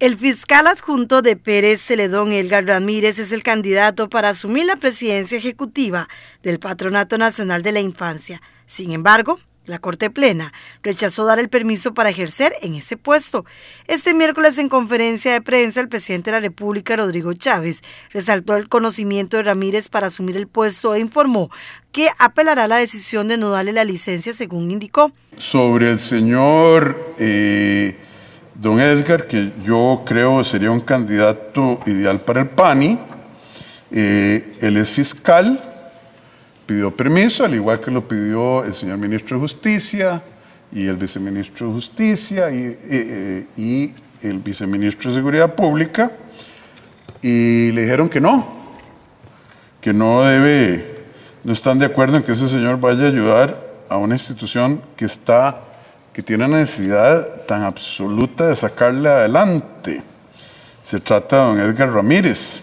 El fiscal adjunto de Pérez Celedón, Elgar Ramírez, es el candidato para asumir la presidencia ejecutiva del Patronato Nacional de la Infancia. Sin embargo, la Corte Plena rechazó dar el permiso para ejercer en ese puesto. Este miércoles en conferencia de prensa, el presidente de la República, Rodrigo Chávez, resaltó el conocimiento de Ramírez para asumir el puesto e informó que apelará a la decisión de no darle la licencia, según indicó. Sobre el señor... Eh, don Edgar, que yo creo sería un candidato ideal para el PANI. Eh, él es fiscal, pidió permiso, al igual que lo pidió el señor ministro de Justicia y el viceministro de Justicia y, eh, eh, y el viceministro de Seguridad Pública, y le dijeron que no, que no debe, no están de acuerdo en que ese señor vaya a ayudar a una institución que está tiene necesidad tan absoluta de sacarle adelante. Se trata de don Edgar Ramírez,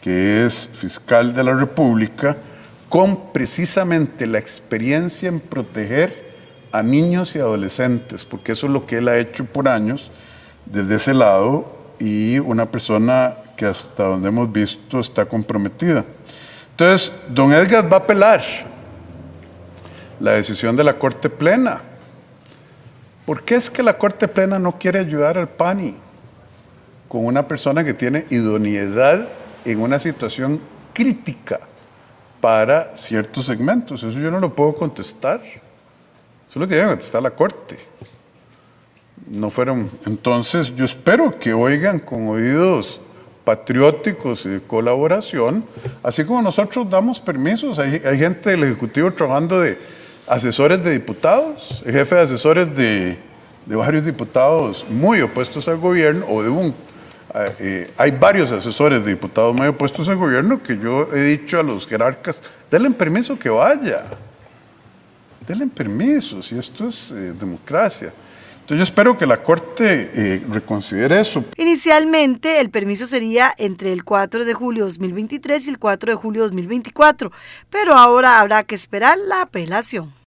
que es fiscal de la República, con precisamente la experiencia en proteger a niños y adolescentes, porque eso es lo que él ha hecho por años desde ese lado y una persona que hasta donde hemos visto está comprometida. Entonces, don Edgar va a apelar la decisión de la Corte Plena ¿Por qué es que la Corte Plena no quiere ayudar al PANI con una persona que tiene idoneidad en una situación crítica para ciertos segmentos? Eso yo no lo puedo contestar. Eso lo tiene que contestar la Corte. No fueron. Entonces, yo espero que oigan con oídos patrióticos y de colaboración, así como nosotros damos permisos. Hay, hay gente del Ejecutivo trabajando de asesores de diputados, el jefe de asesores de, varios diputados muy opuestos al gobierno, o de un... Eh, eh, hay varios asesores de diputados muy opuestos al gobierno que yo he dicho a los jerarcas, denle permiso que vaya, denle permiso, si esto es eh, democracia. Entonces yo espero que la Corte reconsidere eso. Inicialmente el permiso sería entre el 4 de julio de 2023 y el 4 de julio de 2024, pero ahora habrá que esperar la apelación.